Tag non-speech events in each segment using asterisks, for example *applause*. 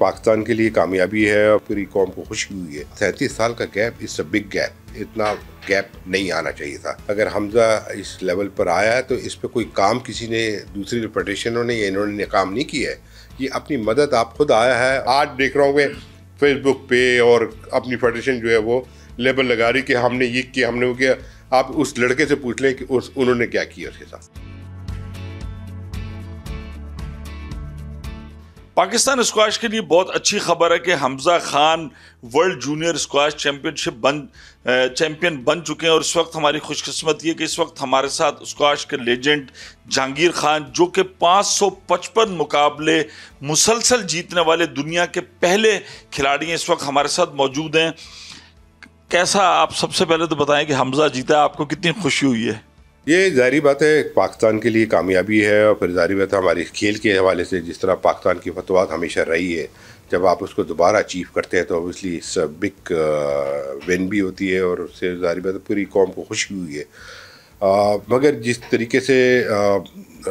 पाकिस्तान के लिए कामयाबी है और पूरी कौम को खुशी हुई है सैंतीस साल का गैप इज बिग गैप इतना गैप नहीं आना चाहिए था अगर हमजा इस लेवल पर आया है तो इस पर कोई काम किसी ने दूसरी रिपोर्टेशनों ने या इन्होंने काम नहीं किया है ये अपनी मदद आप खुद आया है आज देख रहा हूँ फेसबुक पे और अपनी फेडरेशन जो है वो लेबल लगा रही कि हमने ये किया हमने वो किया आप उस लड़के से पूछ लें कि उस उन्होंने क्या किया उसके साथ पाकिस्तान स्क्वाश के लिए बहुत अच्छी खबर है कि Hamza Khan world junior squash championship बन चैम्पियन बन चुके हैं और इस वक्त हमारी खुशकस्मत ये कि इस वक्त हमारे साथ स्क्वाश के लेजेंड जहांगीर खान जो कि 555 मुकाबले मुसलसल जीतने वाले दुनिया के पहले खिलाड़ी हैं इस वक्त हमारे साथ मौजूद हैं कैसा आप सबसे पहले तो बताएं कि हमजा जीता आपको कितनी खुशी हुई है ये जारी बात है पाकिस्तान के लिए कामयाबी है और फिर जारी बात है हमारे खेल के हवाले से जिस तरह पाकिस्तान की फतवात हमेशा रही है जब आप उसको दोबारा अचीव करते हैं तो ओबियसली इस बिग विन भी होती है और उससे जारी बात पूरी कौम को खुशी हुई है आ, मगर जिस तरीके से आ,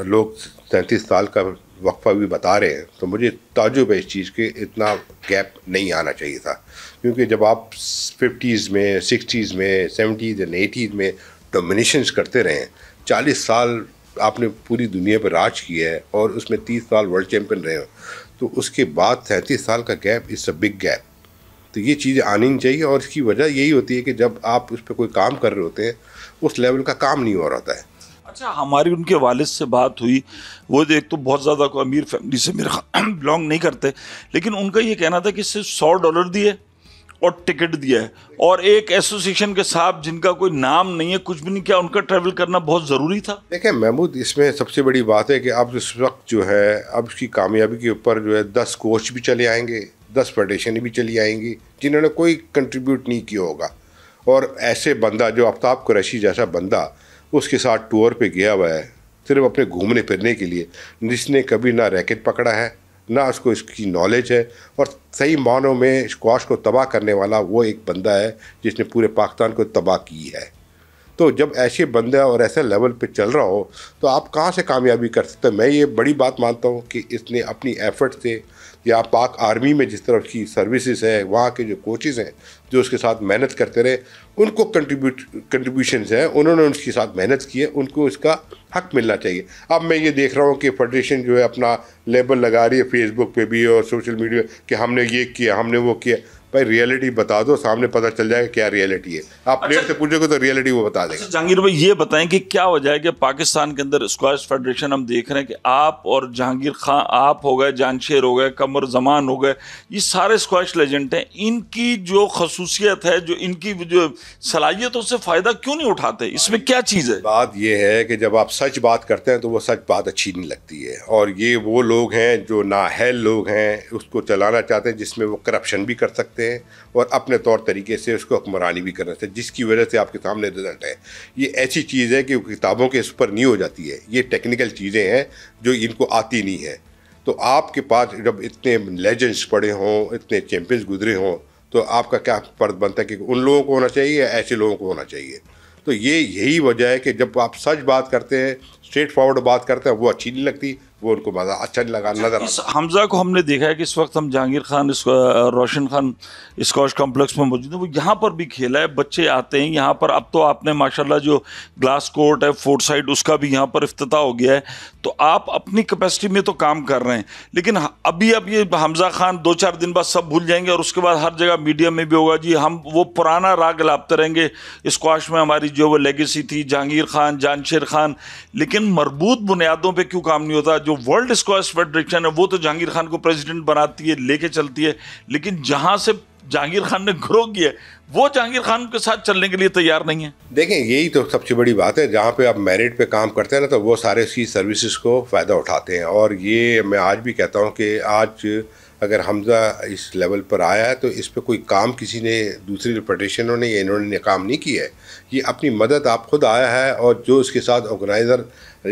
लोग सैंतीस साल का वक्फा भी बता रहे हैं तो मुझे ताजुब है इस चीज़ के इतना गैप नहीं आना चाहिए था क्योंकि जब आप फिफ्टीज़ में सिक्सटीज़ में सेवेंटीज़ एंड एटीज़ में डोमिनेशंस करते रहे चालीस साल आपने पूरी दुनिया पर राज किया है और उसमें तीस साल वर्ल्ड चैम्पियन रहे हो तो उसके बाद सैंतीस साल का gap is a big gap तो ये चीज़ आनी चाहिए और इसकी वजह यही होती है कि जब आप उस पर कोई काम कर रहे होते हैं उस लेवल का काम नहीं हो रहा है अच्छा हमारी उनके वालिद से बात हुई वो एक तो बहुत ज़्यादा अमीर फैमिली से मेरा बिलोंग *clears throat* नहीं करते लेकिन उनका ये कहना था कि सिर्फ सौ डॉलर दिए और टिकट दिया है और एक एसोसिएशन के साहब जिनका कोई नाम नहीं है कुछ भी नहीं क्या उनका ट्रैवल करना बहुत ज़रूरी था देखिए महमूद इसमें सबसे बड़ी बात है कि अब इस वक्त जो है अब इसकी कामयाबी के ऊपर जो है दस कोच भी चले आएंगे दस फेडरेशन भी चली आएंगी जिन्होंने कोई कंट्रीब्यूट नहीं किया होगा और ऐसे बंदा जो आफ्ताब कुरैशी जैसा बंदा उसके साथ टूर पर गया हुआ है सिर्फ अपने घूमने फिरने के लिए जिसने कभी ना रैकेट पकड़ा है ना उसको इसकी नॉलेज है और सही मानों में स्क्वाश को तबाह करने वाला वो एक बंदा है जिसने पूरे पाकिस्तान को तबाह की है तो जब ऐसे बंदे और ऐसे लेवल पे चल रहा हो तो आप कहाँ से कामयाबी कर सकते हैं मैं ये बड़ी बात मानता हूँ कि इसने अपनी एफर्ट से या पाक आर्मी में जिस तरह की सर्विसेज है वहाँ के जो कोचेज़ हैं जो उसके साथ मेहनत करते रहे उनको कंट्रीब्यूट कंट्रीब्यूशन हैं उन्होंने उसके साथ मेहनत की है उनको इसका हक मिलना चाहिए अब मैं ये देख रहा हूँ कि फेडरेशन जो है अपना लेबल लगा रही है फेसबुक पे भी और सोशल मीडिया कि हमने ये किया हमने वो किया भाई रियलिटी बता दो सामने पता चल जाएगा क्या रियलिटी है आप अच्छा। प्लेयर से पूछोगे तो रियलिटी वो बता देगा अच्छा, जहांगीर भाई ये बताएं कि क्या वजह है कि पाकिस्तान के अंदर स्क्वाश फेडरेशन हम देख रहे हैं कि आप और जहांगीर खां आप हो गए जानशेर हो गए कमर जमान हो गए ये सारे स्क्वाश लेजेंड हैं इनकी जो खसूसियत है जो इनकी जो सलाहियत उससे फ़ायदा क्यों नहीं उठाते इसमें क्या चीज़ है बात यह है कि जब आप सच बात करते हैं तो वो सच बात अच्छी नहीं लगती है और ये वो लोग हैं जो नाहल लोग हैं उसको चलाना चाहते हैं जिसमें वो करप्शन भी कर सकते सकते हैं और अपने तौर तरीके से उसको हुक्मरानी भी कर सकते हैं जिसकी वजह से आपके सामने रिजल्ट है ये ऐसी चीज़ है कि किताबों के इस पर नहीं हो जाती है ये टेक्निकल चीज़ें हैं जो इनको आती नहीं है तो आपके पास जब इतने लेजेंड्स पड़े हों इतने चैम्पियंस गुजरे हों तो आपका क्या फर्ज बनता है कि उन लोगों को होना चाहिए या ऐसे लोगों को होना चाहिए तो ये यही वजह है कि जब आप सच बात करते हैं स्ट्रेट फॉरवर्ड बात करते हैं वो अच्छी नहीं लगती वो उनको मज़ा अच्छा नहीं लगा अच्छा, नजर हमजा को हमने देखा है कि इस वक्त हम जहांगीर खान रोशन खान स्कॉश कॉम्प्लेक्स में मौजूद हैं वो यहाँ पर भी खेला है बच्चे आते हैं यहाँ पर अब तो आपने माशाल्लाह जो ग्लास कोर्ट है फोर्थ साइड उसका भी यहाँ पर अफ्ताह हो गया है तो आप अपनी कैपेसिटी में तो काम कर रहे हैं लेकिन अभी अब ये हमजा खान दो चार दिन बाद सब भूल जाएंगे और उसके बाद हर जगह मीडिया में भी होगा जी हम वो पुराना राग लापते रहेंगे स्कॉश में हमारी जो वो लेगेसी थी जहांगीर खान जानशेर खान लेकिन मरबूत बुनियादों पर क्यों काम नहीं होता जो वर्ल्ड स्क्वाश फेडरेशन है वो तो जहांगीर खान को प्रेसिडेंट बनाती है लेके चलती है लेकिन जहां से जहांगीर खान ने ग्रो किया वो जहांगीर खान के साथ चलने के लिए तैयार नहीं है देखें यही तो सबसे बड़ी बात है जहाँ पे आप मेरिट पे काम करते हैं ना तो वो सारे सी सर्विसेज को फ़ायदा उठाते हैं और ये मैं आज भी कहता हूँ कि आज अगर हमजा इस लेवल पर आया है तो इस पर कोई काम किसी ने दूसरी रिपोटेशनों ने या इन्होंने काम नहीं किया है ये अपनी मदद आप खुद आया है और जो इसके साथ ऑर्गेनाइज़र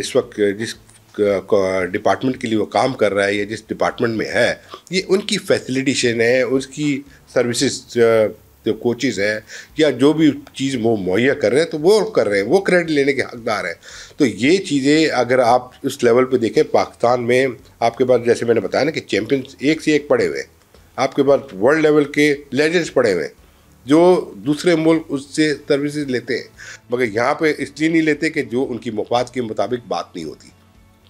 इस वक्त जिस डिपार्टमेंट के लिए वो काम कर रहा है या जिस डिपार्टमेंट में है ये उनकी फैसिलिटेशन है उसकी सर्विसेज जो कोचिज़ हैं या जो भी चीज़ वो मुहैया कर रहे हैं तो वो कर रहे हैं वो क्रेडिट लेने के हकदार हैं तो ये चीज़ें अगर आप उस लेवल पे देखें पाकिस्तान में आपके पास जैसे मैंने बताया ना कि चैम्पियंस एक से एक पड़े हुए हैं आपके पास वर्ल्ड लेवल के लेजेंड्स पड़े हुए हैं जो दूसरे मुल्क उससे सर्विसेज लेते हैं मगर यहाँ पे इसलिए नहीं लेते कि जो उनकी मफाद के मुताबिक बात नहीं होती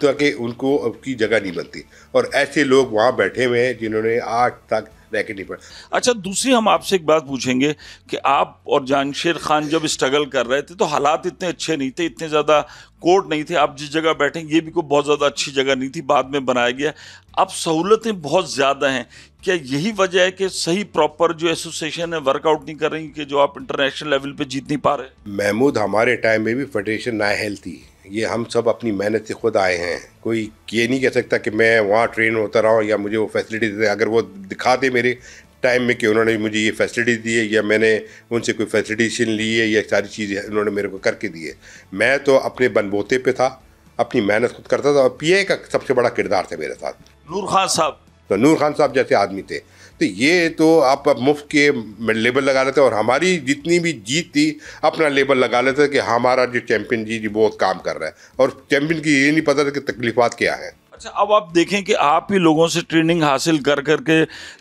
ताकि उनको अब की जगह नहीं बनती और ऐसे लोग वहाँ बैठे हुए हैं जिन्होंने आज तक रह नहीं पड़ा अच्छा दूसरी हम आपसे एक बात पूछेंगे कि आप और जानशेर खान जब स्ट्रगल कर रहे थे तो हालात इतने अच्छे नहीं थे इतने ज़्यादा कोर्ट नहीं थे आप जिस जगह बैठे ये भी कोई बहुत ज़्यादा अच्छी जगह नहीं थी बाद में बनाया गया अब सहूलतें बहुत ज़्यादा हैं क्या यही वजह है कि सही प्रॉपर जो एसोसिएशन है वर्कआउट नहीं कर रही कि जो आप इंटरनेशनल लेवल पर जीत नहीं पा रहे महमूद हमारे टाइम में भी फेडरेशन ना हेल्थी थी ये हम सब अपनी मेहनत से खुद आए हैं कोई ये नहीं कह सकता कि मैं वहाँ ट्रेन होता रहा या मुझे वो फैसिलिटी दे अगर वो दिखा दे मेरे टाइम में कि उन्होंने मुझे ये फैसिलिटी दी है या मैंने उनसे कोई फैसिलिटेशन ली है या सारी चीज़ें उन्होंने मेरे को करके दी है मैं तो अपने बनबोते पे था अपनी मेहनत खुद करता था और पी का सबसे बड़ा किरदार था मेरे साथ नूर खान साहब तो नूर खान साहब जैसे आदमी थे तो ये तो आप, मुफ्त के लेबल लगा लेते और हमारी जितनी भी जीत थी अपना लेबल लगा लेते कि हमारा जो चैम्पियन जी जी बहुत काम कर रहा है और चैम्पियन की ये नहीं पता था कि तकलीफ़ात क्या हैं अच्छा अब आप देखें कि आप ही लोगों से ट्रेनिंग हासिल कर करके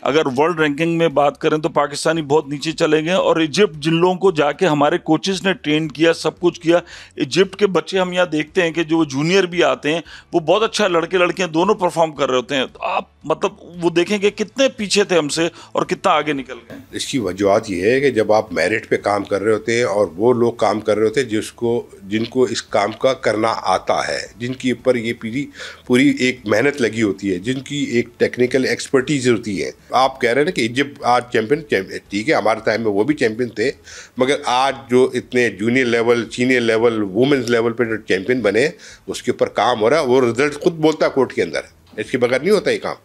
अगर वर्ल्ड रैंकिंग में बात करें तो पाकिस्तानी बहुत नीचे चले गए और इजिप्ट जिन लोगों को जाके हमारे कोचेज़ ने ट्रेन किया सब कुछ किया इजिप्ट के बच्चे हम यहाँ देखते हैं कि जो जूनियर भी आते हैं वो बहुत अच्छा लड़के लड़कियाँ दोनों परफॉर्म कर रहे होते हैं तो आप मतलब वो देखें कि कितने पीछे थे हमसे और कितना आगे निकल गए इसकी वजूहत यह है कि जब आप मेरिट पर काम कर रहे होते हैं और वो लोग काम कर रहे होते हैं जिसको जिनको इस काम का करना आता है जिनकी ऊपर ये पीढ़ी पूरी एक मेहनत लगी होती है जिनकी एक टेक्निकल एक्सपर्टीज होती है आप कह रहे हैं ना कि इजिप्ट आज चैम्पियन ठीक है हमारे टाइम में वो भी चैम्पियन थे मगर आज जो इतने junior level senior level women's level पर जो चैम्पियन बने उसके ऊपर काम हो रहा है वो रिजल्ट खुद बोलता है कोर्ट के अंदर इसके बगैर नहीं होता ये काम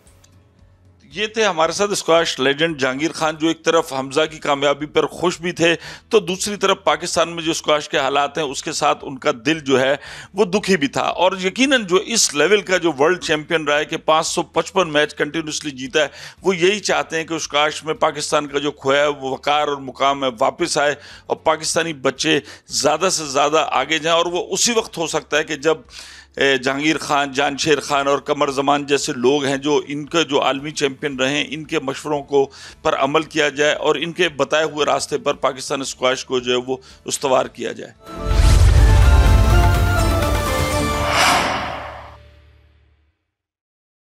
ये थे हमारे साथ स्क्वाश लेजेंड जहांगीर खान जो एक तरफ हमजा की कामयाबी पर खुश भी थे तो दूसरी तरफ पाकिस्तान में जो स्क्वाश के हालात हैं उसके साथ उनका दिल जो है वो दुखी भी था और यकीनन जो इस लेवल का जो वर्ल्ड चैंपियन रहा है कि 555 मैच कंटिन्यूसली जीता है वो यही चाहते हैं कि स्क्वाश में पाकिस्तान का जो खोया है वो वकार और मुकाम है वापस आए और पाकिस्तानी बच्चे ज़्यादा से ज़्यादा आगे जाएँ और वो उसी वक्त हो सकता है कि जब जहांगीर खान जानशेर खान और कमर जमान जैसे लोग हैं जो इनके जो आलमी चैम्पियन रहे हैं इनके मशवरों को पर अमल किया जाए और इनके बताए हुए रास्ते पर पाकिस्तान स्क्वाश को जो है वो उसवार किया जाए